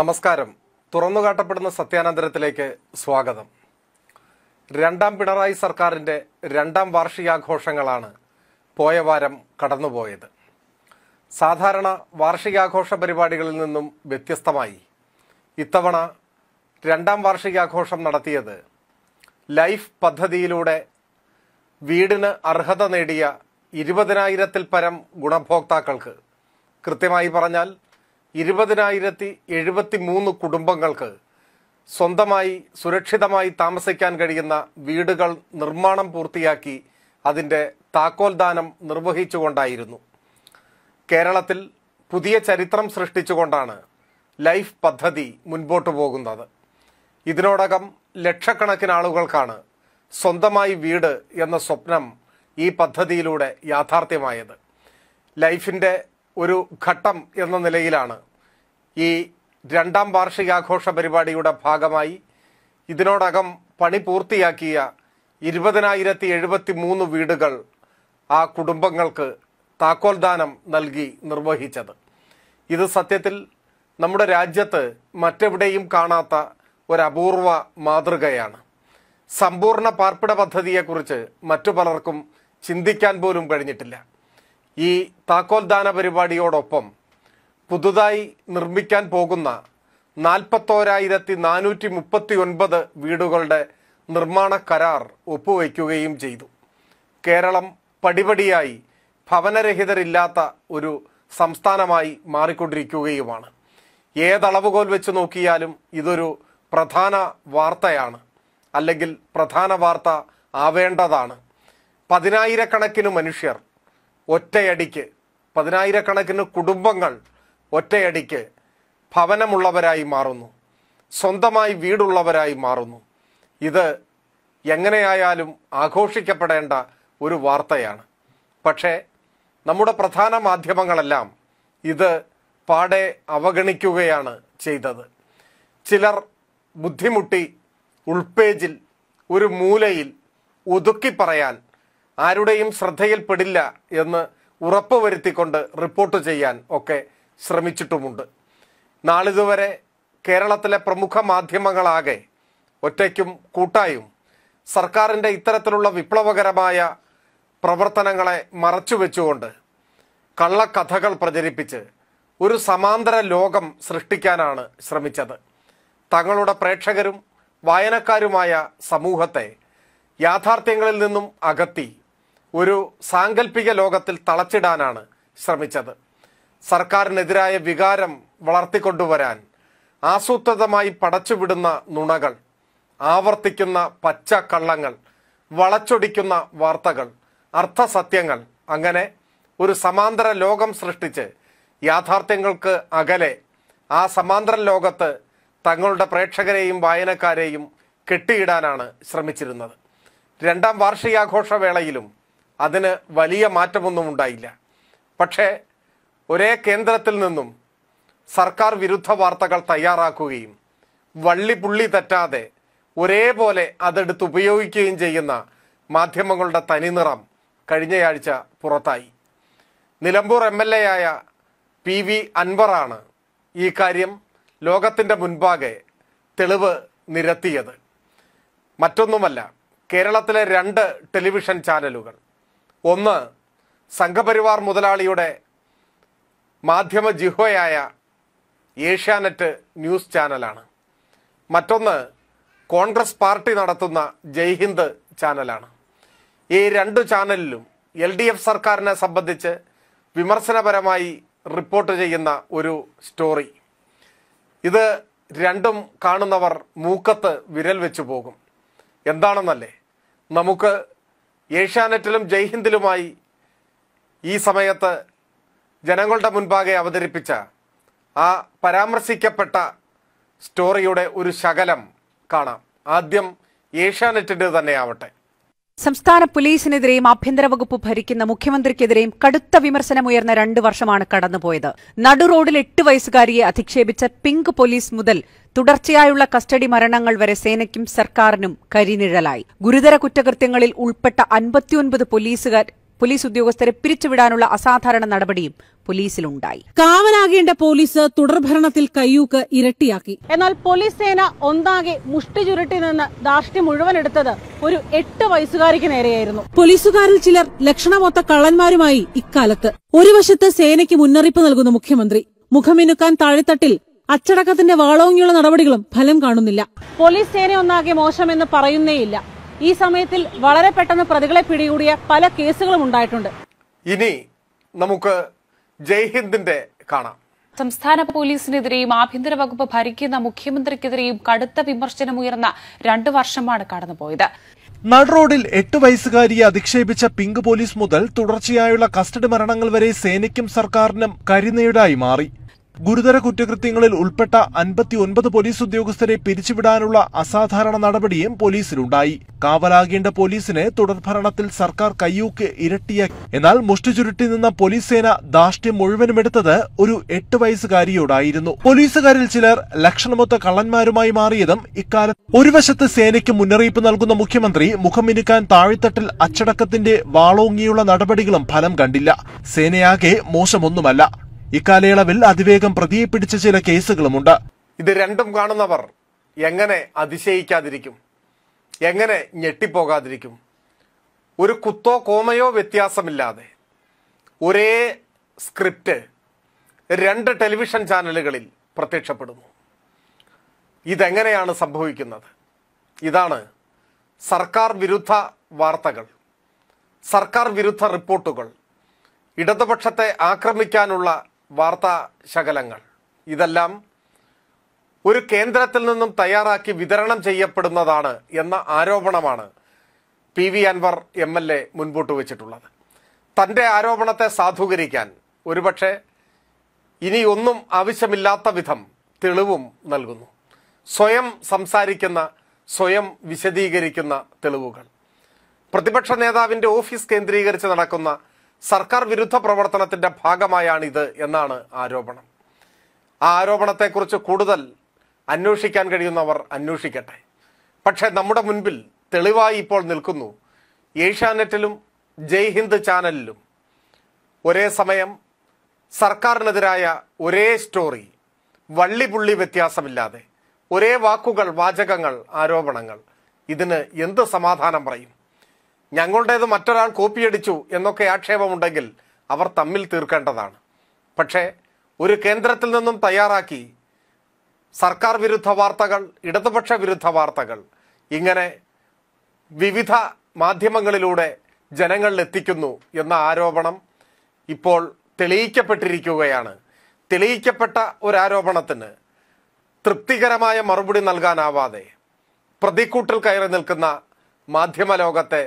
നമസ്കാരം തുറന്നുകാട്ടപ്പെടുന്ന സത്യാനന്തരത്തിലേക്ക് സ്വാഗതം രണ്ടാം പിണറായി സർക്കാരിൻ്റെ രണ്ടാം വാർഷികാഘോഷങ്ങളാണ് പോയ വാരം കടന്നുപോയത് സാധാരണ വാർഷികാഘോഷ പരിപാടികളിൽ നിന്നും വ്യത്യസ്തമായി ഇത്തവണ രണ്ടാം വാർഷികാഘോഷം നടത്തിയത് ലൈഫ് പദ്ധതിയിലൂടെ വീടിന് അർഹത നേടിയ ഇരുപതിനായിരത്തിൽ പരം ഗുണഭോക്താക്കൾക്ക് കൃത്യമായി പറഞ്ഞാൽ ഇരുപതിനായിരത്തി എഴുപത്തി മൂന്ന് കുടുംബങ്ങൾക്ക് സ്വന്തമായി സുരക്ഷിതമായി താമസിക്കാൻ കഴിയുന്ന വീടുകൾ നിർമ്മാണം പൂർത്തിയാക്കി അതിൻ്റെ താക്കോൽദാനം നിർവഹിച്ചുകൊണ്ടായിരുന്നു കേരളത്തിൽ പുതിയ ചരിത്രം സൃഷ്ടിച്ചുകൊണ്ടാണ് ലൈഫ് പദ്ധതി മുൻപോട്ടു പോകുന്നത് ഇതിനോടകം ലക്ഷക്കണക്കിന് ആളുകൾക്കാണ് സ്വന്തമായി വീട് എന്ന സ്വപ്നം ഈ പദ്ധതിയിലൂടെ യാഥാർത്ഥ്യമായത് ലൈഫിൻ്റെ ഒരു ഘട്ടം എന്ന നിലയിലാണ് ഈ രണ്ടാം വാർഷികാഘോഷ പരിപാടിയുടെ ഭാഗമായി ഇതിനോടകം പണി പൂർത്തിയാക്കിയ ഇരുപതിനായിരത്തി എഴുപത്തി മൂന്ന് വീടുകൾ ആ കുടുംബങ്ങൾക്ക് താക്കോൽ ദാനം നൽകി നിർവഹിച്ചത് ഇത് സത്യത്തിൽ നമ്മുടെ രാജ്യത്ത് മറ്റെവിടെയും കാണാത്ത ഒരു അപൂർവ മാതൃകയാണ് സമ്പൂർണ്ണ പാർപ്പിട പദ്ധതിയെക്കുറിച്ച് മറ്റു പലർക്കും ചിന്തിക്കാൻ പോലും കഴിഞ്ഞിട്ടില്ല ഈ താക്കോൽദാന പരിപാടിയോടൊപ്പം പുതുതായി നിർമ്മിക്കാൻ പോകുന്ന നാൽപ്പത്തോരായിരത്തി നാനൂറ്റി മുപ്പത്തി ഒൻപത് വീടുകളുടെ നിർമ്മാണ കരാർ ഒപ്പുവയ്ക്കുകയും ചെയ്തു കേരളം പടിപടിയായി ഭവനരഹിതരില്ലാത്ത ഒരു സംസ്ഥാനമായി മാറിക്കൊണ്ടിരിക്കുകയുമാണ് ഏതളവുകോൽ വെച്ച് നോക്കിയാലും ഇതൊരു പ്രധാന വാർത്തയാണ് അല്ലെങ്കിൽ പ്രധാന വാർത്ത ആവേണ്ടതാണ് പതിനായിരക്കണക്കിന് മനുഷ്യർ ഒറ്റയടിക്ക് പതിനായിരക്കണക്കിന് കുടുംബങ്ങൾ ഒറ്റയടിക്ക് ഭവനമുള്ളവരായി മാറുന്നു സ്വന്തമായി വീടുള്ളവരായി മാറുന്നു ഇത് എങ്ങനെയായാലും ആഘോഷിക്കപ്പെടേണ്ട ഒരു വാർത്തയാണ് പക്ഷേ നമ്മുടെ പ്രധാന മാധ്യമങ്ങളെല്ലാം ഇത് പാടെ അവഗണിക്കുകയാണ് ചെയ്തത് ചിലർ ബുദ്ധിമുട്ടി ഉൾപേജിൽ ഒരു മൂലയിൽ ഒതുക്കി പറയാൻ ആരുടെയും ശ്രദ്ധയിൽപ്പെടില്ല എന്ന് ഉറപ്പുവരുത്തിക്കൊണ്ട് റിപ്പോർട്ട് ചെയ്യാൻ ഒക്കെ ശ്രമിച്ചിട്ടുമുണ്ട് നാളിതുവരെ കേരളത്തിലെ പ്രമുഖ മാധ്യമങ്ങളാകെ ഒറ്റയ്ക്കും കൂട്ടായും സർക്കാരിൻ്റെ ഇത്തരത്തിലുള്ള വിപ്ലവകരമായ പ്രവർത്തനങ്ങളെ മറച്ചുവെച്ചുകൊണ്ട് കള്ളക്കഥകൾ പ്രചരിപ്പിച്ച് ഒരു സമാന്തര ലോകം സൃഷ്ടിക്കാനാണ് ശ്രമിച്ചത് തങ്ങളുടെ പ്രേക്ഷകരും വായനക്കാരുമായ സമൂഹത്തെ യാഥാർത്ഥ്യങ്ങളിൽ നിന്നും അകത്തി ഒരു സാങ്കല്പിക ലോകത്തിൽ തളച്ചിടാനാണ് ശ്രമിച്ചത് സർക്കാരിനെതിരായ വികാരം വളർത്തിക്കൊണ്ടുവരാൻ ആസൂത്രിതമായി പടച്ചുവിടുന്ന നുണകൾ ആവർത്തിക്കുന്ന പച്ച കള്ളങ്ങൾ വളച്ചൊടിക്കുന്ന വാർത്തകൾ അർത്ഥസത്യങ്ങൾ അങ്ങനെ ഒരു സമാന്തര ലോകം സൃഷ്ടിച്ച് യാഥാർത്ഥ്യങ്ങൾക്ക് അകലെ ആ സമാന്തര ലോകത്ത് തങ്ങളുടെ പ്രേക്ഷകരെയും വായനക്കാരെയും കെട്ടിയിടാനാണ് ശ്രമിച്ചിരുന്നത് രണ്ടാം വാർഷികാഘോഷവേളയിലും വേളയിലും അതിന് വലിയ മാറ്റമൊന്നും ഉണ്ടായില്ല പക്ഷേ ഒരേ കേന്ദ്രത്തിൽ നിന്നും സർക്കാർ വിരുദ്ധ വാർത്തകൾ തയ്യാറാക്കുകയും വള്ളിപുള്ളി തെറ്റാതെ ഒരേപോലെ അതെടുത്ത് ഉപയോഗിക്കുകയും ചെയ്യുന്ന മാധ്യമങ്ങളുടെ തനിനിറം കഴിഞ്ഞയാഴ്ച പുറത്തായി നിലമ്പൂർ എം എൽ എ ആയ പി വി അൻവറാണ് ഈ കാര്യം ലോകത്തിൻ്റെ മുൻപാകെ തെളിവ് നിരത്തിയത് മറ്റൊന്നുമല്ല കേരളത്തിലെ രണ്ട് ടെലിവിഷൻ ചാനലുകൾ ഒന്ന് സംഘപരിവാർ മുതലാളിയുടെ മാധ്യമ ജിഹോയായ ഏഷ്യാനെറ്റ് ന്യൂസ് ചാനലാണ് മറ്റൊന്ന് കോൺഗ്രസ് പാർട്ടി നടത്തുന്ന ജയ്ഹിന്ദ് ചാനലാണ് ഈ രണ്ട് ചാനലിലും എൽ ഡി എഫ് സർക്കാരിനെ സംബന്ധിച്ച് വിമർശനപരമായി റിപ്പോർട്ട് ചെയ്യുന്ന ഒരു സ്റ്റോറി ഇത് രണ്ടും കാണുന്നവർ മൂക്കത്ത് വിരൽ വെച്ചു പോകും എന്താണെന്നല്ലേ നമുക്ക് ഏഷ്യാനെറ്റിലും ജയ്ഹിന്ദിലുമായി ഈ സമയത്ത് ജനങ്ങളുടെ മുൻപാകെ അവതരിപ്പിച്ച ആ പരാമർശിക്കപ്പെട്ട സ്റ്റോറിയുടെ ഒരു ശകലം കാണാം ആദ്യം ഏഷ്യാനെറ്റിൻ്റെ തന്നെയാവട്ടെ സംസ്ഥാന പോലീസിനെതിരെയും ആഭ്യന്തര വകുപ്പ് ഭരിക്കുന്ന മുഖ്യമന്ത്രിക്കെതിരെയും കടുത്ത വിമർശനമുയർന്ന രണ്ടു വർഷമാണ് കടന്നുപോയത് നടുറോഡിൽ എട്ട് വയസ്സുകാരിയെ അധിക്ഷേപിച്ച പിങ്ക് പോലീസ് മുതൽ തുടർച്ചയായുള്ള കസ്റ്റഡി മരണങ്ങൾ വരെ സേനയ്ക്കും സർക്കാരിനും കരിനിഴലായി ഗുരുതര കുറ്റകൃത്യങ്ങളിൽ ഉൾപ്പെട്ട അൻപത്തിയൊൻപത് പോലീസുകാർ പോലീസ് ഉദ്യോഗസ്ഥരെ പിരിച്ചുവിടാനുള്ള അസാധാരണ നടപടിയും പോലീസിലുണ്ടായി കാവനാകേണ്ട പോലീസ് തുടർഭരണത്തിൽ കയ്യൂക്ക് ഇരട്ടിയാക്കി എന്നാൽ പോലീസ് സേന ഒന്നാകെ മുഷ്ടി ചുരുട്ടി നിന്ന് ദാർഷ്ട്യം മുഴുവൻ എടുത്തത് ഒരു എട്ട് വയസ്സുകാരിക്ക് നേരെയായിരുന്നു പോലീസുകാരിൽ ചിലർ ലക്ഷണമൊത്ത കള്ളന്മാരുമായി ഇക്കാലത്ത് ഒരു വശത്ത് സേനയ്ക്ക് മുന്നറിയിപ്പ് നൽകുന്ന മുഖ്യമന്ത്രി മുഖമിനുക്കാൻ താഴെത്തട്ടിൽ അച്ചടക്കത്തിന്റെ വാളോങ്ങിയുള്ള നടപടികളും ഫലം കാണുന്നില്ല പോലീസ് സേന ഒന്നാകെ മോശമെന്ന് പറയുന്നേയില്ല ഈ സമയത്തിൽ വളരെ പെട്ടെന്ന് പ്രതികളെ പിടികൂടിയ പല കേസുകളും ഉണ്ടായിട്ടുണ്ട് ഇനി നമുക്ക് ജയ്ഹിന്ദിന്റെ കാണാം സംസ്ഥാന പോലീസിനെതിരെയും ആഭ്യന്തര വകുപ്പ് ഭരിക്കുന്ന മുഖ്യമന്ത്രിക്കെതിരെയും കടുത്ത വിമർശനമുയർന്ന രണ്ടു വർഷമാണ് കടന്നുപോയത് നടുറോഡിൽ എട്ട് വയസ്സുകാരിയെ അധിക്ഷേപിച്ച പിങ്ക് പോലീസ് മുതൽ തുടർച്ചയായുള്ള കസ്റ്റഡി മരണങ്ങൾ വരെ സേനയ്ക്കും സർക്കാരിനും കരിനേടായി മാറി ഗുരുതര കുറ്റകൃത്യങ്ങളിൽ ഉൾപ്പെട്ട അൻപത്തി ഒൻപത് പോലീസ് ഉദ്യോഗസ്ഥരെ പിരിച്ചുവിടാനുള്ള അസാധാരണ നടപടിയും പോലീസിലുണ്ടായി കാവലാകേണ്ട പോലീസിനെ തുടർഭരണത്തിൽ സർക്കാർ കയ്യൂക്ക് ഇരട്ടിയ എന്നാൽ മുഷ്ടിചുരുട്ടി നിന്ന പോലീസ് സേന ദാഷ്ട്യം മുഴുവനും ഒരു എട്ട് വയസ്സുകാരിയോടായിരുന്നു പോലീസുകാരിൽ ചിലർ ലക്ഷണമൊത്ത കള്ളന്മാരുമായി മാറിയതും ഇക്കാലത്ത് ഒരു വശത്ത് സേനയ്ക്ക് മുന്നറിയിപ്പ് നൽകുന്ന മുഖ്യമന്ത്രി മുഖമിനുക്കാൻ താഴെത്തട്ടിൽ അച്ചടക്കത്തിന്റെ വാളോങ്ങിയുള്ള നടപടികളും ഫലം കണ്ടില്ല സേനയാകെ മോശമൊന്നുമല്ല ഇക്കാലയളവിൽ അതിവേഗം പ്രതിയെ പിടിച്ച ചില കേസുകളുമുണ്ട് ഇത് രണ്ടും കാണുന്നവർ എങ്ങനെ അതിശയിക്കാതിരിക്കും എങ്ങനെ ഞെട്ടിപ്പോകാതിരിക്കും ഒരു കുത്തോ കോമയോ വ്യത്യാസമില്ലാതെ ഒരേ സ്ക്രിപ്റ്റ് രണ്ട് ടെലിവിഷൻ ചാനലുകളിൽ പ്രത്യക്ഷപ്പെടുന്നു ഇതെങ്ങനെയാണ് സംഭവിക്കുന്നത് ഇതാണ് സർക്കാർ വിരുദ്ധ വാർത്തകൾ സർക്കാർ വിരുദ്ധ റിപ്പോർട്ടുകൾ ഇടതുപക്ഷത്തെ ആക്രമിക്കാനുള്ള വാർത്താ ശകലങ്ങൾ ഇതെല്ലാം ഒരു കേന്ദ്രത്തിൽ നിന്നും തയ്യാറാക്കി വിതരണം ചെയ്യപ്പെടുന്നതാണ് എന്ന ആരോപണമാണ് P V Anvar M L A മുൻപോട്ട് വച്ചിട്ടുള്ളത് തൻ്റെ ആരോപണത്തെ സാധൂകരിക്കാൻ ഒരുപക്ഷെ ഇനി ഒന്നും ആവശ്യമില്ലാത്ത വിധം തെളിവും നൽകുന്നു സ്വയം സംസാരിക്കുന്ന സ്വയം വിശദീകരിക്കുന്ന തെളിവുകൾ പ്രതിപക്ഷ നേതാവിൻ്റെ ഓഫീസ് കേന്ദ്രീകരിച്ച് നടക്കുന്ന സർക്കാർ വിരുദ്ധ പ്രവർത്തനത്തിന്റെ ഭാഗമായാണിത് എന്നാണ് ആരോപണം ആ ആരോപണത്തെക്കുറിച്ച് കൂടുതൽ അന്വേഷിക്കാൻ കഴിയുന്നവർ അന്വേഷിക്കട്ടെ പക്ഷേ നമ്മുടെ മുൻപിൽ തെളിവായി ഇപ്പോൾ നിൽക്കുന്നു ഏഷ്യാനെറ്റിലും ജയ് ഹിന്ദ് ചാനലിലും ഒരേ സമയം സർക്കാരിനെതിരായ ഒരേ സ്റ്റോറി വള്ളിപുള്ളി വ്യത്യാസമില്ലാതെ ഒരേ വാക്കുകൾ വാചകങ്ങൾ ആരോപണങ്ങൾ ഇതിന് എന്ത് സമാധാനം പറയും ഞങ്ങളുടേത് മറ്റൊരാൾ കോപ്പിയടിച്ചു എന്നൊക്കെ ആക്ഷേപമുണ്ടെങ്കിൽ അവർ തമ്മിൽ തീർക്കേണ്ടതാണ് പക്ഷേ ഒരു കേന്ദ്രത്തിൽ നിന്നും തയ്യാറാക്കി സർക്കാർ വിരുദ്ധ വാർത്തകൾ ഇടതുപക്ഷ വിരുദ്ധ വാർത്തകൾ ഇങ്ങനെ വിവിധ മാധ്യമങ്ങളിലൂടെ ജനങ്ങളിൽ എത്തിക്കുന്നു എന്ന ആരോപണം ഇപ്പോൾ തെളിയിക്കപ്പെട്ടിരിക്കുകയാണ് തെളിയിക്കപ്പെട്ട ഒരാരോപണത്തിന് തൃപ്തികരമായ മറുപടി നൽകാനാവാതെ പ്രതിക്കൂട്ടിൽ കയറി നിൽക്കുന്ന മാധ്യമ ലോകത്തെ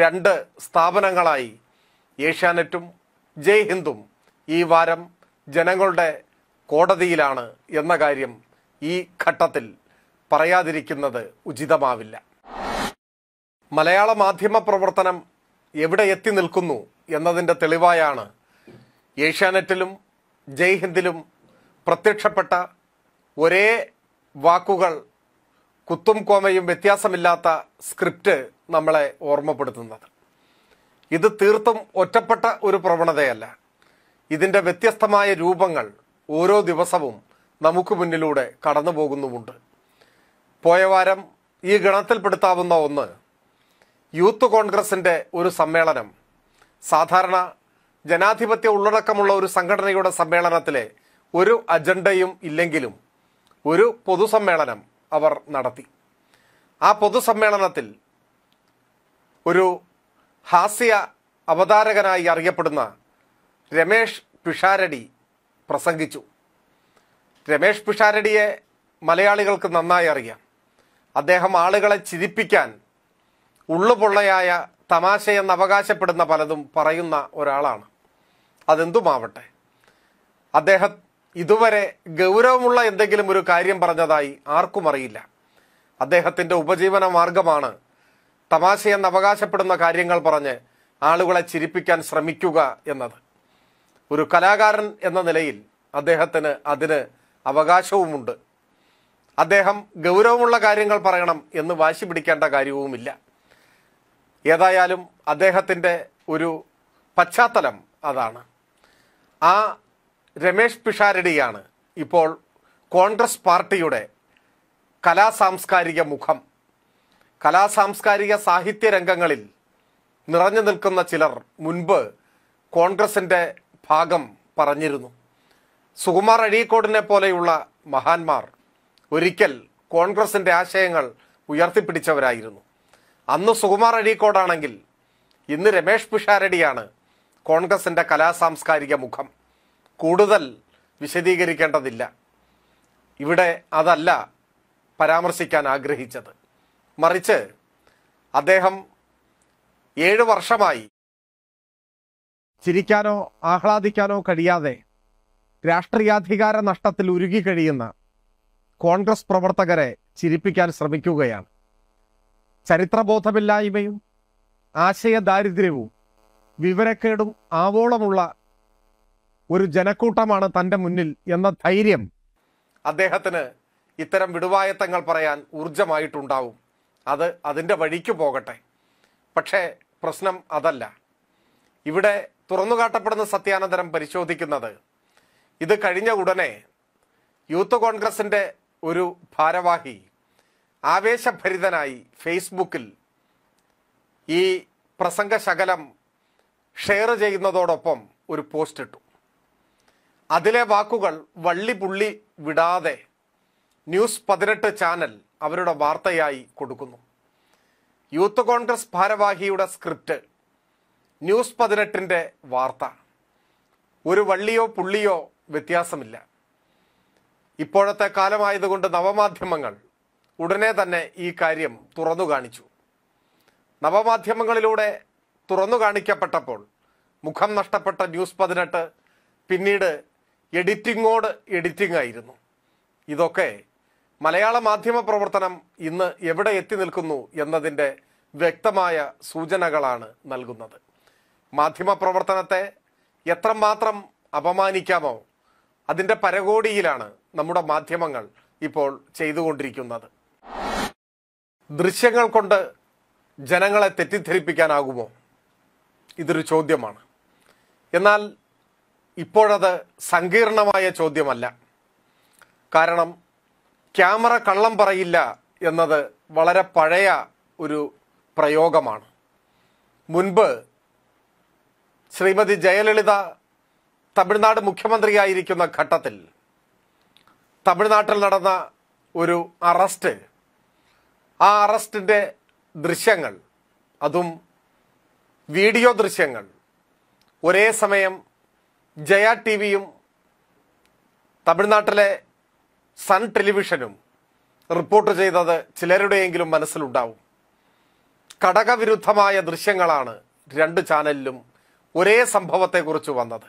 രണ്ട് സ്ഥാപനങ്ങളായി ഏഷ്യാനെറ്റും ജയ് ഹിന്ദും ഈ വാരം ജനങ്ങളുടെ കോടതിയിലാണ് എന്ന കാര്യം ഈ ഘട്ടത്തിൽ പറയാതിരിക്കുന്നത് ഉചിതമാവില്ല മലയാള മാധ്യമ പ്രവർത്തനം എവിടെ എത്തി നിൽക്കുന്നു എന്നതിൻ്റെ തെളിവായാണ് ഏഷ്യാനെറ്റിലും ജയ് ഹിന്ദിലും പ്രത്യക്ഷപ്പെട്ട ഒരേ വാക്കുകൾ കുത്തും കോമയും വ്യത്യാസമില്ലാത്ത സ്ക്രിപ്റ്റ് നമ്മളെ ഓർമ്മപ്പെടുത്തുന്നത് ഇത് തീർത്തും ഒറ്റപ്പെട്ട ഒരു പ്രവണതയല്ല ഇതിൻ്റെ വ്യത്യസ്തമായ രൂപങ്ങൾ ഓരോ ദിവസവും നമുക്ക് മുന്നിലൂടെ കടന്നു പോകുന്നുമുണ്ട് പോയ വാരം ഈ ഗണത്തിൽപ്പെടുത്താവുന്ന ഒന്ന് യൂത്ത് കോൺഗ്രസിൻ്റെ ഒരു സമ്മേളനം സാധാരണ ജനാധിപത്യ ഉള്ളടക്കമുള്ള ഒരു സംഘടനയുടെ സമ്മേളനത്തിലെ ഒരു അജണ്ടയും ഇല്ലെങ്കിലും ഒരു പൊതുസമ്മേളനം അവർ നടത്തി ആ പൊതുസമ്മേളനത്തിൽ ഒരു ഹാസ്യ അവതാരകനായി അറിയപ്പെടുന്ന രമേഷ് പിഷാരടി പ്രസംഗിച്ചു രമേഷ് പിഷാരടിയെ മലയാളികൾക്ക് നന്നായി അറിയാം അദ്ദേഹം ആളുകളെ ചിരിപ്പിക്കാൻ ഉള്ളുപൊള്ളയായ തമാശയെന്ന് അവകാശപ്പെടുന്ന പലതും പറയുന്ന ഒരാളാണ് അതെന്തുമാവട്ടെ അദ്ദേഹം ഇതുവരെ ഗൗരവമുള്ള എന്തെങ്കിലും ഒരു കാര്യം പറഞ്ഞതായി ആർക്കും അറിയില്ല അദ്ദേഹത്തിൻ്റെ ഉപജീവന മാർഗമാണ് തമാശയെന്ന് അവകാശപ്പെടുന്ന കാര്യങ്ങൾ പറഞ്ഞ് ആളുകളെ ചിരിപ്പിക്കാൻ ശ്രമിക്കുക എന്നത് ഒരു കലാകാരൻ എന്ന നിലയിൽ അദ്ദേഹത്തിന് അതിന് അവകാശവുമുണ്ട് അദ്ദേഹം ഗൗരവമുള്ള കാര്യങ്ങൾ പറയണം എന്ന് വാശി പിടിക്കേണ്ട കാര്യവുമില്ല ഏതായാലും അദ്ദേഹത്തിൻ്റെ ഒരു പശ്ചാത്തലം അതാണ് ആ രമേഷ് പിഷാരടിയാണ് ഇപ്പോൾ കോൺഗ്രസ് പാർട്ടിയുടെ കലാസാംസ്കാരിക മുഖം കലാ സാംസ്കാരിക സാഹിത്യ രംഗങ്ങളിൽ നിറഞ്ഞു നിൽക്കുന്ന ചിലർ മുൻപ് കോൺഗ്രസിൻ്റെ ഭാഗം പറഞ്ഞിരുന്നു സുകുമാർ അഴീക്കോടിനെ പോലെയുള്ള മഹാന്മാർ ഒരിക്കൽ കോൺഗ്രസിൻ്റെ ആശയങ്ങൾ ഉയർത്തിപ്പിടിച്ചവരായിരുന്നു അന്ന് സുകുമാർ അഴീക്കോടാണെങ്കിൽ ഇന്ന് രമേഷ് പിഷാരടിയാണ് കോൺഗ്രസിൻ്റെ സാംസ്കാരിക മുഖം കൂടുതൽ വിശദീകരിക്കേണ്ടതില്ല ഇവിടെ അതല്ല പരാമർശിക്കാൻ ആഗ്രഹിച്ചത് മറിച്ച് അദ്ദേഹം ഏഴു വർഷമായി ചിരിക്കാനോ ആഹ്ലാദിക്കാനോ കഴിയാതെ രാഷ്ട്രീയാധികാര നഷ്ടത്തിൽ ഉരുകി കഴിയുന്ന കോൺഗ്രസ് പ്രവർത്തകരെ ചിരിപ്പിക്കാൻ ശ്രമിക്കുകയാണ് ചരിത്രബോധമില്ലായ്മയും ആശയദാരിദ്ര്യവും വിവരക്കേടും ആവോളമുള്ള ഒരു ജനക്കൂട്ടമാണ് തൻ്റെ മുന്നിൽ എന്ന ധൈര്യം അദ്ദേഹത്തിന് ഇത്തരം വിടുവായത്തങ്ങൾ പറയാൻ ഊർജമായിട്ടുണ്ടാവും അത് അതിൻ്റെ വഴിക്ക് പോകട്ടെ പക്ഷേ പ്രശ്നം അതല്ല ഇവിടെ തുറന്നുകാട്ടപ്പെടുന്ന സത്യാനന്തരം പരിശോധിക്കുന്നത് ഇത് കഴിഞ്ഞ ഉടനെ യൂത്ത് കോൺഗ്രസിൻ്റെ ഒരു ഭാരവാഹി ആവേശഭരിതനായി ഫേസ്ബുക്കിൽ ഈ പ്രസംഗശകലം ഷെയർ ചെയ്യുന്നതോടൊപ്പം ഒരു പോസ്റ്റ് ഇട്ടു അതിലെ വാക്കുകൾ വള്ളി പുള്ളി വിടാതെ ന്യൂസ് പതിനെട്ട് ചാനൽ അവരുടെ വാർത്തയായി കൊടുക്കുന്നു യൂത്ത് കോൺഗ്രസ് ഭാരവാഹിയുടെ സ്ക്രിപ്റ്റ് ന്യൂസ് പതിനെട്ടിൻ്റെ വാർത്ത ഒരു വള്ളിയോ പുള്ളിയോ വ്യത്യാസമില്ല ഇപ്പോഴത്തെ കാലമായതുകൊണ്ട് നവമാധ്യമങ്ങൾ ഉടനെ തന്നെ ഈ കാര്യം തുറന്നു കാണിച്ചു നവമാധ്യമങ്ങളിലൂടെ തുറന്നു കാണിക്കപ്പെട്ടപ്പോൾ മുഖം നഷ്ടപ്പെട്ട ന്യൂസ് പതിനെട്ട് പിന്നീട് എഡിറ്റിങ്ങോട് എഡിറ്റിംഗ് ആയിരുന്നു ഇതൊക്കെ മലയാള മാധ്യമ പ്രവർത്തനം ഇന്ന് എവിടെ എത്തി നിൽക്കുന്നു എന്നതിൻ്റെ വ്യക്തമായ സൂചനകളാണ് നൽകുന്നത് മാധ്യമ പ്രവർത്തനത്തെ എത്രമാത്രം അപമാനിക്കാമോ അതിൻ്റെ പരകോടിയിലാണ് നമ്മുടെ മാധ്യമങ്ങൾ ഇപ്പോൾ ചെയ്തുകൊണ്ടിരിക്കുന്നത് ദൃശ്യങ്ങൾ കൊണ്ട് ജനങ്ങളെ തെറ്റിദ്ധരിപ്പിക്കാനാകുമോ ഇതൊരു ചോദ്യമാണ് എന്നാൽ ഇപ്പോഴത് സങ്കീർണമായ ചോദ്യമല്ല കാരണം ക്യാമറ കള്ളം പറയില്ല എന്നത് വളരെ പഴയ ഒരു പ്രയോഗമാണ് മുൻപ് ശ്രീമതി ജയലളിത തമിഴ്നാട് മുഖ്യമന്ത്രിയായിരിക്കുന്ന ഘട്ടത്തിൽ തമിഴ്നാട്ടിൽ നടന്ന ഒരു അറസ്റ്റ് ആ അറസ്റ്റിൻ്റെ ദൃശ്യങ്ങൾ അതും വീഡിയോ ദൃശ്യങ്ങൾ ഒരേ സമയം ജയ ടി വിയും തമിഴ്നാട്ടിലെ സൺ ടെലിവിഷനും റിപ്പോർട്ട് ചെയ്തത് ചിലരുടെയെങ്കിലും മനസ്സിലുണ്ടാവും ഘടകവിരുദ്ധമായ ദൃശ്യങ്ങളാണ് രണ്ട് ചാനലിലും ഒരേ സംഭവത്തെക്കുറിച്ച് വന്നത്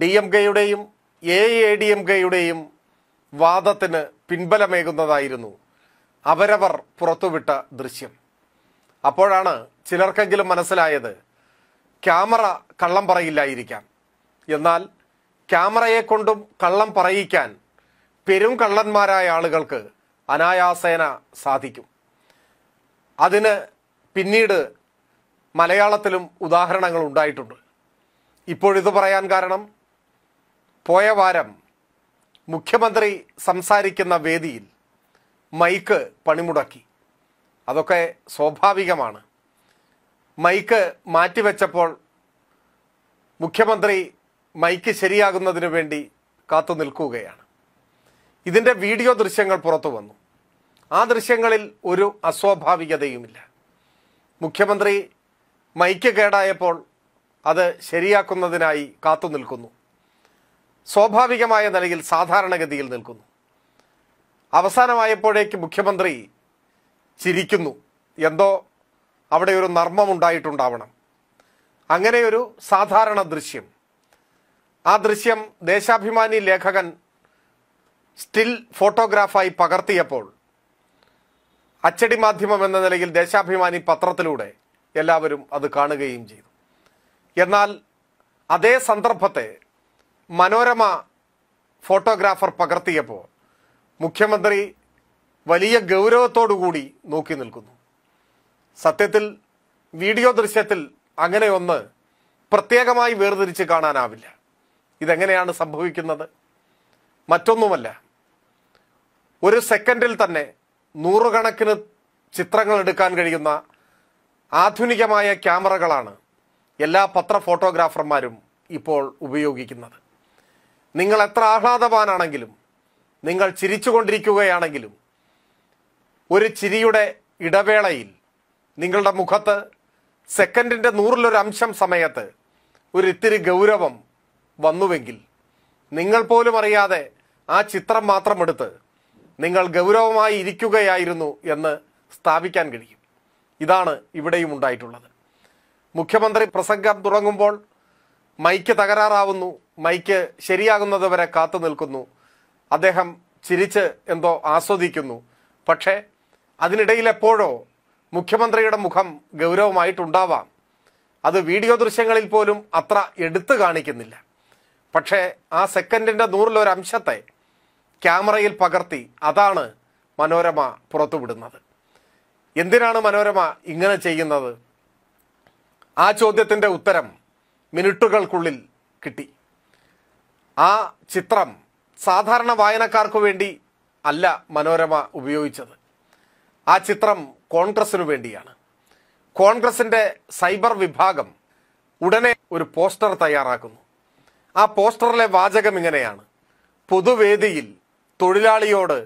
ഡി എം കെയുടെയും എ എ ഡി എം കെയുടെയും വാദത്തിന് പിൻബലമേകുന്നതായിരുന്നു അവരവർ പുറത്തുവിട്ട ദൃശ്യം അപ്പോഴാണ് ചിലർക്കെങ്കിലും മനസ്സിലായത് ക്യാമറ കള്ളം പറയില്ലായിരിക്കാം എന്നാൽ ക്യാമറയെ കൊണ്ടും കള്ളം പറയിക്കാൻ പെരും കള്ളന്മാരായ ആളുകൾക്ക് അനായാസേന സാധിക്കും അതിന് പിന്നീട് മലയാളത്തിലും ഉദാഹരണങ്ങൾ ഉണ്ടായിട്ടുണ്ട് ഇപ്പോഴിത് പറയാൻ കാരണം പോയ വാരം മുഖ്യമന്ത്രി സംസാരിക്കുന്ന വേദിയിൽ മൈക്ക് പണിമുടക്കി അതൊക്കെ സ്വാഭാവികമാണ് മൈക്ക് മാറ്റിവെച്ചപ്പോൾ മുഖ്യമന്ത്രി മൈക്ക് ശരിയാകുന്നതിന് വേണ്ടി കാത്തു നിൽക്കുകയാണ് ഇതിന്റെ വീഡിയോ ദൃശ്യങ്ങൾ പുറത്തു വന്നു ആ ദൃശ്യങ്ങളിൽ ഒരു അസ്വാഭാവികതയുമില്ല മുഖ്യമന്ത്രി മൈക്ക് കേടായപ്പോൾ അത് ശരിയാക്കുന്നതിനായി കാത്തു നിൽക്കുന്നു സ്വാഭാവികമായ നിലയിൽ സാധാരണഗതിയിൽ നിൽക്കുന്നു അവസാനമായപ്പോഴേക്ക് മുഖ്യമന്ത്രി ചിരിക്കുന്നു എന്തോ അവിടെ ഒരു നർമ്മം ഉണ്ടായിട്ടുണ്ടാവണം അങ്ങനെയൊരു സാധാരണ ദൃശ്യം ആ ദൃശ്യം ദേശാഭിമാനി ലേഖകൻ സ്റ്റിൽ ഫോട്ടോഗ്രാഫായി പകർത്തിയപ്പോൾ അച്ചടി മാധ്യമം എന്ന നിലയിൽ ദേശാഭിമാനി പത്രത്തിലൂടെ എല്ലാവരും അത് കാണുകയും ചെയ്തു എന്നാൽ അതേ സന്ദർഭത്തെ മനോരമ ഫോട്ടോഗ്രാഫർ പകർത്തിയപ്പോൾ മുഖ്യമന്ത്രി വലിയ ഗൗരവത്തോടുകൂടി നോക്കി നിൽക്കുന്നു സത്യത്തിൽ വീഡിയോ ദൃശ്യത്തിൽ അങ്ങനെയൊന്ന് പ്രത്യേകമായി വേർതിരിച്ച് കാണാനാവില്ല ഇതെങ്ങനെയാണ് സംഭവിക്കുന്നത് മറ്റൊന്നുമല്ല ഒരു സെക്കൻഡിൽ തന്നെ നൂറുകണക്കിന് ചിത്രങ്ങൾ എടുക്കാൻ കഴിയുന്ന ആധുനികമായ ക്യാമറകളാണ് എല്ലാ പത്ര ഫോട്ടോഗ്രാഫർമാരും ഇപ്പോൾ ഉപയോഗിക്കുന്നത് നിങ്ങൾ എത്ര ആഹ്ലാദവാനാണെങ്കിലും നിങ്ങൾ ചിരിച്ചുകൊണ്ടിരിക്കുകയാണെങ്കിലും ഒരു ചിരിയുടെ ഇടവേളയിൽ നിങ്ങളുടെ മുഖത്ത് സെക്കൻഡിൻ്റെ നൂറിലൊരംശം സമയത്ത് ഒരു ഇത്തിരി ഗൗരവം വന്നുവെങ്കിൽ നിങ്ങൾ പോലും അറിയാതെ ആ ചിത്രം മാത്രം എടുത്ത് നിങ്ങൾ ഗൗരവമായി ഇരിക്കുകയായിരുന്നു എന്ന് സ്ഥാപിക്കാൻ കഴിയും ഇതാണ് ഇവിടെയും ഉണ്ടായിട്ടുള്ളത് മുഖ്യമന്ത്രി പ്രസംഗം തുടങ്ങുമ്പോൾ മൈക്ക് തകരാറാവുന്നു മൈക്ക് ശരിയാകുന്നത് വരെ കാത്തു നിൽക്കുന്നു അദ്ദേഹം ചിരിച്ച് എന്തോ ആസ്വദിക്കുന്നു പക്ഷേ അതിനിടയിൽ എപ്പോഴോ മുഖ്യമന്ത്രിയുടെ മുഖം ഗൗരവമായിട്ടുണ്ടാവാം അത് വീഡിയോ ദൃശ്യങ്ങളിൽ പോലും അത്ര എടുത്തു കാണിക്കുന്നില്ല പക്ഷേ ആ സെക്കൻഡിൻ്റെ നൂറിലൊരംശത്തെ ക്യാമറയിൽ പകർത്തി അതാണ് മനോരമ പുറത്തുവിടുന്നത് എന്തിനാണ് മനോരമ ഇങ്ങനെ ചെയ്യുന്നത് ആ ചോദ്യത്തിൻ്റെ ഉത്തരം മിനിറ്റുകൾക്കുള്ളിൽ കിട്ടി ആ ചിത്രം സാധാരണ വായനക്കാർക്ക് വേണ്ടി അല്ല മനോരമ ഉപയോഗിച്ചത് ആ ചിത്രം കോൺഗ്രസിനു വേണ്ടിയാണ് കോൺഗ്രസിൻ്റെ സൈബർ വിഭാഗം ഉടനെ ഒരു പോസ്റ്റർ തയ്യാറാക്കുന്നു ആ പോസ്റ്ററിലെ വാചകം ഇങ്ങനെയാണ് പൊതുവേദിയിൽ തൊഴിലാളിയോട്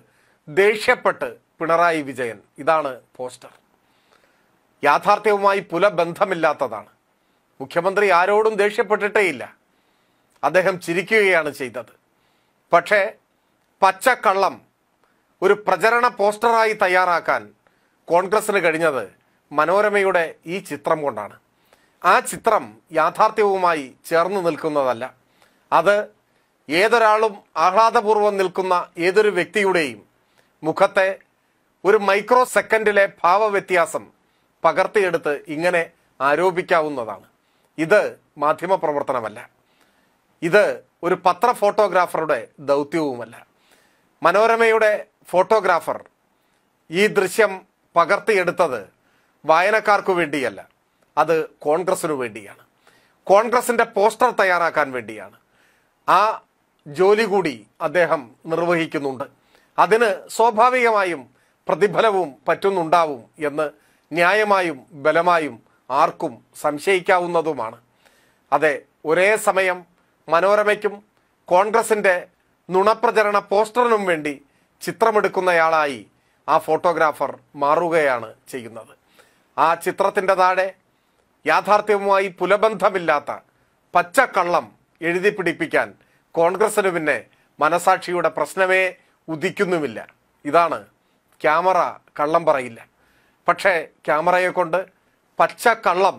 ദേഷ്യപ്പെട്ട് പിണറായി വിജയൻ ഇതാണ് പോസ്റ്റർ യാഥാർത്ഥ്യവുമായി പുലബന്ധമില്ലാത്തതാണ് മുഖ്യമന്ത്രി ആരോടും ഇല്ല അദ്ദേഹം ചിരിക്കുകയാണ് ചെയ്തത് പക്ഷേ പച്ചക്കള്ളം ഒരു പ്രചരണ പോസ്റ്ററായി തയ്യാറാക്കാൻ കോൺഗ്രസിന് കഴിഞ്ഞത് മനോരമയുടെ ഈ ചിത്രം കൊണ്ടാണ് ആ ചിത്രം യാഥാർത്ഥ്യവുമായി ചേർന്ന് നിൽക്കുന്നതല്ല അത് ഏതൊരാളും ആഹ്ലാദപൂർവ്വം നിൽക്കുന്ന ഏതൊരു വ്യക്തിയുടെയും മുഖത്തെ ഒരു മൈക്രോ സെക്കൻഡിലെ ഭാവവ്യത്യാസം പകർത്തിയെടുത്ത് ഇങ്ങനെ ആരോപിക്കാവുന്നതാണ് ഇത് മാധ്യമപ്രവർത്തനമല്ല ഇത് ഒരു പത്ര ഫോട്ടോഗ്രാഫറുടെ ദൗത്യവുമല്ല മനോരമയുടെ ഫോട്ടോഗ്രാഫർ ഈ ദൃശ്യം പകർത്തിയെടുത്തത് വായനക്കാർക്കു വേണ്ടിയല്ല അത് കോൺഗ്രസിനു വേണ്ടിയാണ് കോൺഗ്രസിന്റെ പോസ്റ്റർ തയ്യാറാക്കാൻ വേണ്ടിയാണ് ആ ജോലി കൂടി അദ്ദേഹം നിർവഹിക്കുന്നുണ്ട് അതിന് സ്വാഭാവികമായും പ്രതിഫലവും പറ്റുന്നുണ്ടാവും എന്ന് ന്യായമായും ബലമായും ആർക്കും സംശയിക്കാവുന്നതുമാണ് അതെ ഒരേ സമയം മനോരമയ്ക്കും കോൺഗ്രസിൻ്റെ നുണപ്രചരണ പോസ്റ്ററിനും വേണ്ടി ചിത്രമെടുക്കുന്നയാളായി ആ ഫോട്ടോഗ്രാഫർ മാറുകയാണ് ചെയ്യുന്നത് ആ ചിത്രത്തിൻ്റെ താഴെ യാഥാർത്ഥ്യവുമായി പുലബന്ധമില്ലാത്ത പച്ചക്കള്ളം എഴുതി പിടിപ്പിക്കാൻ കോൺഗ്രസിന് പിന്നെ മനസാക്ഷിയുടെ പ്രശ്നമേ ഉദിക്കുന്നുമില്ല ഇതാണ് ക്യാമറ കള്ളം പറയില്ല പക്ഷേ ക്യാമറയെ കൊണ്ട് പച്ച കള്ളം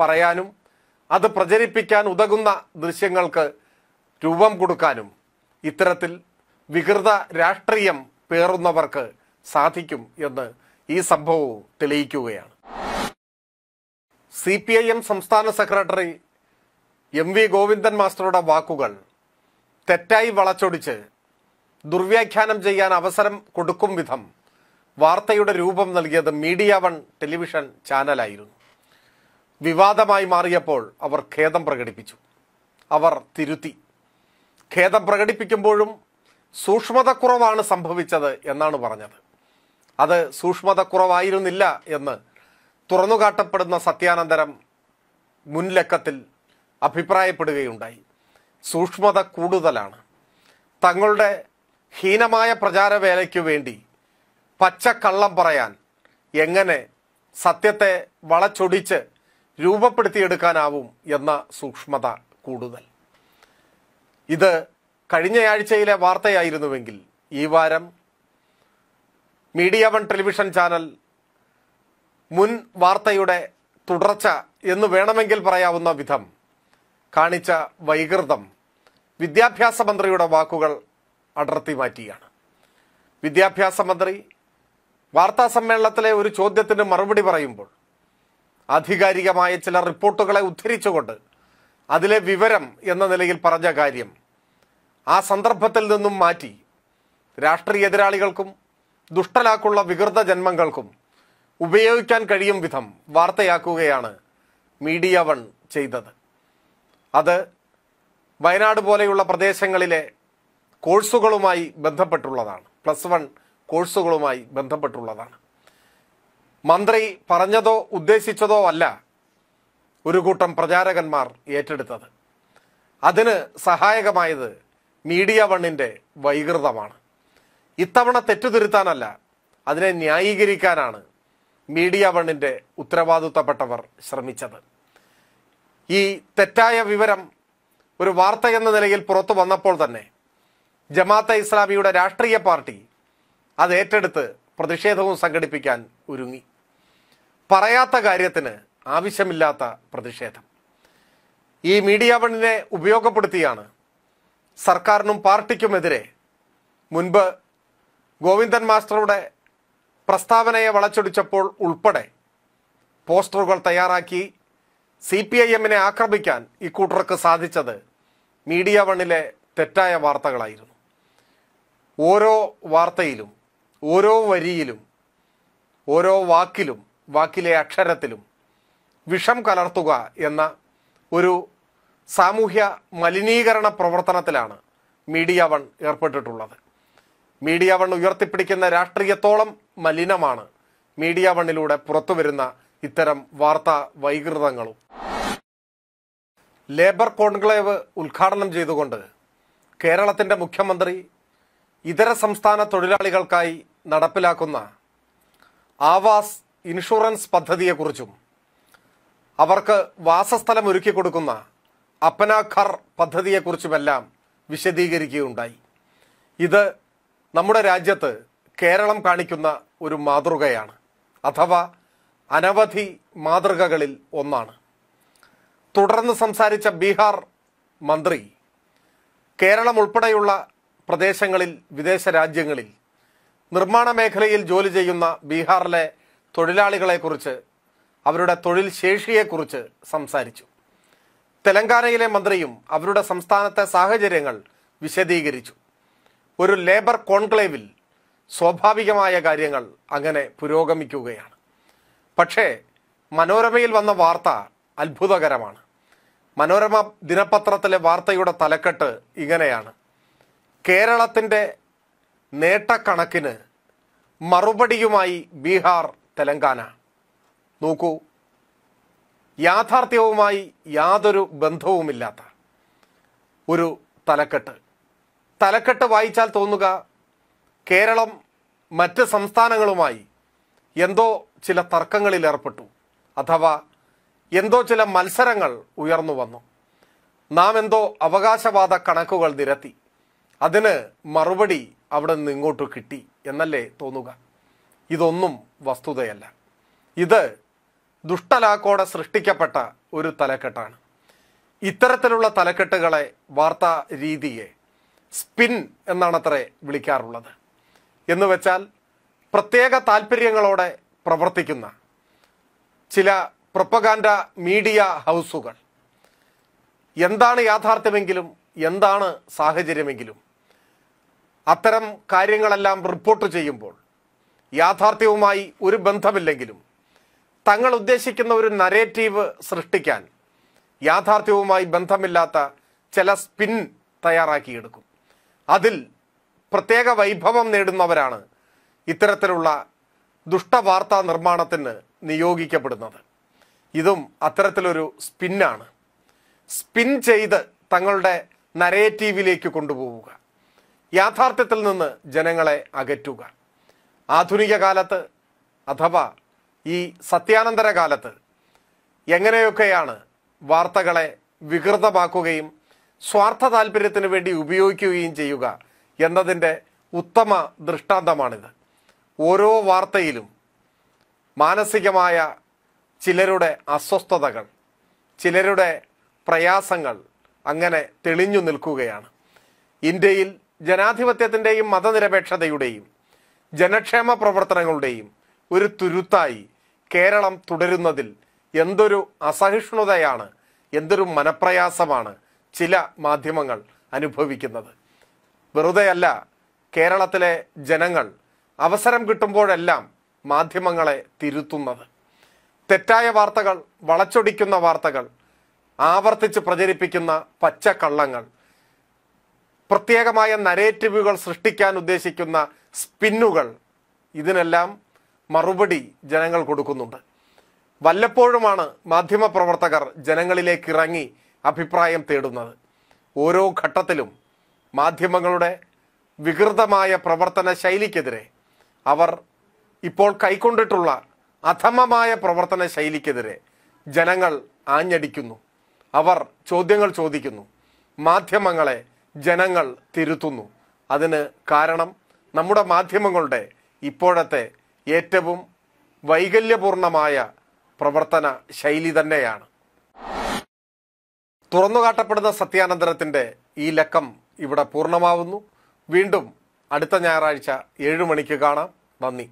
പറയാനും അത് പ്രചരിപ്പിക്കാൻ ഉതകുന്ന ദൃശ്യങ്ങൾക്ക് രൂപം കൊടുക്കാനും ഇത്തരത്തിൽ വികൃത രാഷ്ട്രീയം പേറുന്നവർക്ക് സാധിക്കും എന്ന് ഈ സംഭവവും തെളിയിക്കുകയാണ് സി പി ഐ എം സംസ്ഥാന സെക്രട്ടറി എം വി ഗോവിന്ദൻ മാസ്റ്ററുടെ വാക്കുകൾ തെറ്റായി വളച്ചൊടിച്ച് ദുർവ്യാഖ്യാനം ചെയ്യാൻ അവസരം കൊടുക്കും വിധം വാർത്തയുടെ രൂപം നൽകിയത് മീഡിയ വൺ ടെലിവിഷൻ ചാനലായിരുന്നു വിവാദമായി മാറിയപ്പോൾ അവർ ഖേദം പ്രകടിപ്പിച്ചു അവർ തിരുത്തി ഖേദം പ്രകടിപ്പിക്കുമ്പോഴും സൂക്ഷ്മതക്കുറവാണ് സംഭവിച്ചത് എന്നാണ് പറഞ്ഞത് അത് സൂക്ഷ്മതക്കുറവായിരുന്നില്ല എന്ന് തുറന്നുകാട്ടപ്പെടുന്ന സത്യാനന്തരം മുൻലക്കത്തിൽ അഭിപ്രായപ്പെടുകയുണ്ടായി സൂക്ഷ്മത കൂടുതലാണ് തങ്ങളുടെ ഹീനമായ വേലയ്ക്കു വേണ്ടി പച്ചക്കള്ളം പറയാൻ എങ്ങനെ സത്യത്തെ വളച്ചൊടിച്ച് രൂപപ്പെടുത്തിയെടുക്കാനാവും എന്ന സൂക്ഷ്മത കൂടുതൽ ഇത് കഴിഞ്ഞയാഴ്ചയിലെ വാർത്തയായിരുന്നുവെങ്കിൽ ഈ വാരം മീഡിയ വൺ ടെലിവിഷൻ ചാനൽ മുൻ വാർത്തയുടെ തുടർച്ച എന്ന് വേണമെങ്കിൽ പറയാവുന്ന വിധം കാണിച്ച വൈകൃതം വിദ്യാഭ്യാസ മന്ത്രിയുടെ വാക്കുകൾ അടർത്തി മാറ്റിയാണ് വിദ്യാഭ്യാസ മന്ത്രി വാർത്താ സമ്മേളനത്തിലെ ഒരു ചോദ്യത്തിന് മറുപടി പറയുമ്പോൾ ആധികാരികമായ ചില റിപ്പോർട്ടുകളെ ഉദ്ധരിച്ചുകൊണ്ട് അതിലെ വിവരം എന്ന നിലയിൽ പറഞ്ഞ കാര്യം ആ സന്ദർഭത്തിൽ നിന്നും മാറ്റി രാഷ്ട്രീയ എതിരാളികൾക്കും ദുഷ്ടലാക്കുള്ള വികൃത ജന്മങ്ങൾക്കും ഉപയോഗിക്കാൻ കഴിയും വിധം വാർത്തയാക്കുകയാണ് മീഡിയ വൺ ചെയ്തത് അത് വയനാട് പോലെയുള്ള പ്രദേശങ്ങളിലെ കോഴ്സുകളുമായി ബന്ധപ്പെട്ടുള്ളതാണ് പ്ലസ് വൺ കോഴ്സുകളുമായി ബന്ധപ്പെട്ടുള്ളതാണ് മന്ത്രി പറഞ്ഞതോ ഉദ്ദേശിച്ചതോ അല്ല ഒരു കൂട്ടം പ്രചാരകന്മാർ ഏറ്റെടുത്തത് അതിന് സഹായകമായത് മീഡിയ വണ്ണിൻ്റെ വൈകൃതമാണ് ഇത്തവണ തെറ്റുതിരുത്താനല്ല അതിനെ ന്യായീകരിക്കാനാണ് മീഡിയ വണ്ണിൻ്റെ ഉത്തരവാദിത്തപ്പെട്ടവർ ശ്രമിച്ചത് ഈ തെറ്റായ വിവരം ഒരു വാർത്ത എന്ന നിലയിൽ പുറത്തു വന്നപ്പോൾ തന്നെ ജമാഅത്തെ ഇസ്ലാമിയുടെ രാഷ്ട്രീയ പാർട്ടി അത് ഏറ്റെടുത്ത് പ്രതിഷേധവും സംഘടിപ്പിക്കാൻ ഒരുങ്ങി പറയാത്ത കാര്യത്തിന് ആവശ്യമില്ലാത്ത പ്രതിഷേധം ഈ മീഡിയ വണ്ണിനെ ഉപയോഗപ്പെടുത്തിയാണ് സർക്കാരിനും പാർട്ടിക്കുമെതിരെ മുൻപ് ഗോവിന്ദൻ മാസ്റ്ററുടെ പ്രസ്താവനയെ വളച്ചൊടിച്ചപ്പോൾ ഉൾപ്പെടെ പോസ്റ്ററുകൾ തയ്യാറാക്കി സി പി ഐ എമ്മിനെ ആക്രമിക്കാൻ ഇക്കൂട്ടർക്ക് സാധിച്ചത് മീഡിയ വണ്ണിലെ തെറ്റായ വാർത്തകളായിരുന്നു ഓരോ വാർത്തയിലും ഓരോ വരിയിലും ഓരോ വാക്കിലും വാക്കിലെ അക്ഷരത്തിലും വിഷം കലർത്തുക എന്ന ഒരു സാമൂഹ്യ മലിനീകരണ പ്രവർത്തനത്തിലാണ് മീഡിയ വൺ ഏർപ്പെട്ടിട്ടുള്ളത് മീഡിയ വൺ ഉയർത്തിപ്പിടിക്കുന്ന രാഷ്ട്രീയത്തോളം മലിനമാണ് മീഡിയ വണ്ണിലൂടെ പുറത്തു വരുന്ന ഇത്തരം വാർത്താ വൈകൃതങ്ങളും ലേബർ കോൺക്ലേവ് ഉദ്ഘാടനം ചെയ്തുകൊണ്ട് കേരളത്തിന്റെ മുഖ്യമന്ത്രി ഇതര സംസ്ഥാന തൊഴിലാളികൾക്കായി നടപ്പിലാക്കുന്ന ആവാസ് ഇൻഷുറൻസ് പദ്ധതിയെക്കുറിച്ചും അവർക്ക് വാസസ്ഥലം ഒരുക്കി കൊടുക്കുന്ന അപ്പനാഖർ പദ്ധതിയെക്കുറിച്ചുമെല്ലാം വിശദീകരിക്കുകയുണ്ടായി ഇത് നമ്മുടെ രാജ്യത്ത് കേരളം കാണിക്കുന്ന ഒരു മാതൃകയാണ് അഥവാ അനവധി മാതൃകകളിൽ ഒന്നാണ് തുടർന്ന് സംസാരിച്ച ബീഹാർ മന്ത്രി കേരളം ഉൾപ്പെടെയുള്ള പ്രദേശങ്ങളിൽ വിദേശ രാജ്യങ്ങളിൽ നിർമ്മാണ മേഖലയിൽ ജോലി ചെയ്യുന്ന ബീഹാറിലെ തൊഴിലാളികളെക്കുറിച്ച് അവരുടെ തൊഴിൽ ശേഷിയെക്കുറിച്ച് സംസാരിച്ചു തെലങ്കാനയിലെ മന്ത്രിയും അവരുടെ സംസ്ഥാനത്തെ സാഹചര്യങ്ങൾ വിശദീകരിച്ചു ഒരു ലേബർ കോൺക്ലേവിൽ സ്വാഭാവികമായ കാര്യങ്ങൾ അങ്ങനെ പുരോഗമിക്കുകയാണ് പക്ഷേ മനോരമയിൽ വന്ന വാർത്ത അത്ഭുതകരമാണ് മനോരമ ദിനപത്രത്തിലെ വാർത്തയുടെ തലക്കെട്ട് ഇങ്ങനെയാണ് കേരളത്തിൻ്റെ നേട്ടക്കണക്കിന് മറുപടിയുമായി ബീഹാർ തെലങ്കാന നോക്കൂ യാഥാർത്ഥ്യവുമായി യാതൊരു ബന്ധവുമില്ലാത്ത ഒരു തലക്കെട്ട് തലക്കെട്ട് വായിച്ചാൽ തോന്നുക കേരളം മറ്റ് സംസ്ഥാനങ്ങളുമായി എന്തോ ചില തർക്കങ്ങളിൽ ഏർപ്പെട്ടു അഥവാ എന്തോ ചില മത്സരങ്ങൾ ഉയർന്നു വന്നു നാം എന്തോ അവകാശവാദ കണക്കുകൾ നിരത്തി അതിന് മറുപടി അവിടെ നിന്ന് ഇങ്ങോട്ട് കിട്ടി എന്നല്ലേ തോന്നുക ഇതൊന്നും വസ്തുതയല്ല ഇത് ദുഷ്ടലാക്കോടെ സൃഷ്ടിക്കപ്പെട്ട ഒരു തലക്കെട്ടാണ് ഇത്തരത്തിലുള്ള തലക്കെട്ടുകളെ വാർത്താ രീതിയെ സ്പിൻ എന്നാണത്രേ വിളിക്കാറുള്ളത് എന്ന് വെച്ചാൽ പ്രത്യേക താല്പര്യങ്ങളോടെ പ്രവർത്തിക്കുന്ന ചില പ്രൊപ്പഗാൻഡ മീഡിയ ഹൗസുകൾ എന്താണ് യാഥാർത്ഥ്യമെങ്കിലും എന്താണ് സാഹചര്യമെങ്കിലും അത്തരം കാര്യങ്ങളെല്ലാം റിപ്പോർട്ട് ചെയ്യുമ്പോൾ യാഥാർത്ഥ്യവുമായി ഒരു ബന്ധമില്ലെങ്കിലും തങ്ങൾ ഉദ്ദേശിക്കുന്ന ഒരു നരേറ്റീവ് സൃഷ്ടിക്കാൻ യാഥാർത്ഥ്യവുമായി ബന്ധമില്ലാത്ത ചില സ്പിൻ തയ്യാറാക്കിയെടുക്കും അതിൽ പ്രത്യേക വൈഭവം നേടുന്നവരാണ് ഇത്തരത്തിലുള്ള ദുഷ്ടവാർത്താ നിർമ്മാണത്തിന് നിയോഗിക്കപ്പെടുന്നത് ഇതും അത്തരത്തിലൊരു സ്പിന്നാണ് സ്പിൻ ചെയ്ത് തങ്ങളുടെ നരേറ്റീവിലേക്ക് കൊണ്ടുപോവുക യാഥാർത്ഥ്യത്തിൽ നിന്ന് ജനങ്ങളെ അകറ്റുക ആധുനിക കാലത്ത് അഥവാ ഈ സത്യാനന്തര കാലത്ത് എങ്ങനെയൊക്കെയാണ് വാർത്തകളെ വികൃതമാക്കുകയും സ്വാർത്ഥ താല്പര്യത്തിന് വേണ്ടി ഉപയോഗിക്കുകയും ചെയ്യുക എന്നതിൻ്റെ ഉത്തമ ദൃഷ്ടാന്തമാണിത് ഓരോ വാർത്തയിലും മാനസികമായ ചിലരുടെ അസ്വസ്ഥതകൾ ചിലരുടെ പ്രയാസങ്ങൾ അങ്ങനെ തെളിഞ്ഞു നിൽക്കുകയാണ് ഇന്ത്യയിൽ ജനാധിപത്യത്തിൻ്റെയും മതനിരപേക്ഷതയുടെയും ജനക്ഷേമ പ്രവർത്തനങ്ങളുടെയും ഒരു തുരുത്തായി കേരളം തുടരുന്നതിൽ എന്തൊരു അസഹിഷ്ണുതയാണ് എന്തൊരു മനപ്രയാസമാണ് ചില മാധ്യമങ്ങൾ അനുഭവിക്കുന്നത് വെറുതെയല്ല കേരളത്തിലെ ജനങ്ങൾ അവസരം കിട്ടുമ്പോഴെല്ലാം മാധ്യമങ്ങളെ തിരുത്തുന്നത് തെറ്റായ വാർത്തകൾ വളച്ചൊടിക്കുന്ന വാർത്തകൾ ആവർത്തിച്ച് പ്രചരിപ്പിക്കുന്ന പച്ചക്കള്ളങ്ങൾ പ്രത്യേകമായ നരേറ്റീവുകൾ സൃഷ്ടിക്കാൻ ഉദ്ദേശിക്കുന്ന സ്പിന്നുകൾ ഇതിനെല്ലാം മറുപടി ജനങ്ങൾ കൊടുക്കുന്നുണ്ട് വല്ലപ്പോഴുമാണ് മാധ്യമപ്രവർത്തകർ ജനങ്ങളിലേക്ക് ഇറങ്ങി അഭിപ്രായം തേടുന്നത് ഓരോ ഘട്ടത്തിലും മാധ്യമങ്ങളുടെ വികൃതമായ പ്രവർത്തന ശൈലിക്കെതിരെ അവർ ഇപ്പോൾ കൈക്കൊണ്ടിട്ടുള്ള അധമമായ പ്രവർത്തന ശൈലിക്കെതിരെ ജനങ്ങൾ ആഞ്ഞടിക്കുന്നു അവർ ചോദ്യങ്ങൾ ചോദിക്കുന്നു മാധ്യമങ്ങളെ ജനങ്ങൾ തിരുത്തുന്നു അതിന് കാരണം നമ്മുടെ മാധ്യമങ്ങളുടെ ഇപ്പോഴത്തെ ഏറ്റവും വൈകല്യപൂർണമായ പ്രവർത്തന ശൈലി തന്നെയാണ് തുറന്നുകാട്ടപ്പെടുന്ന സത്യാനന്തരത്തിൻ്റെ ഈ ലക്കം ഇവിടെ പൂർണ്ണമാവുന്നു വീണ്ടും അടുത്ത ഞായറാഴ്ച ഏഴ് മണിക്ക് കാണാം നന്ദി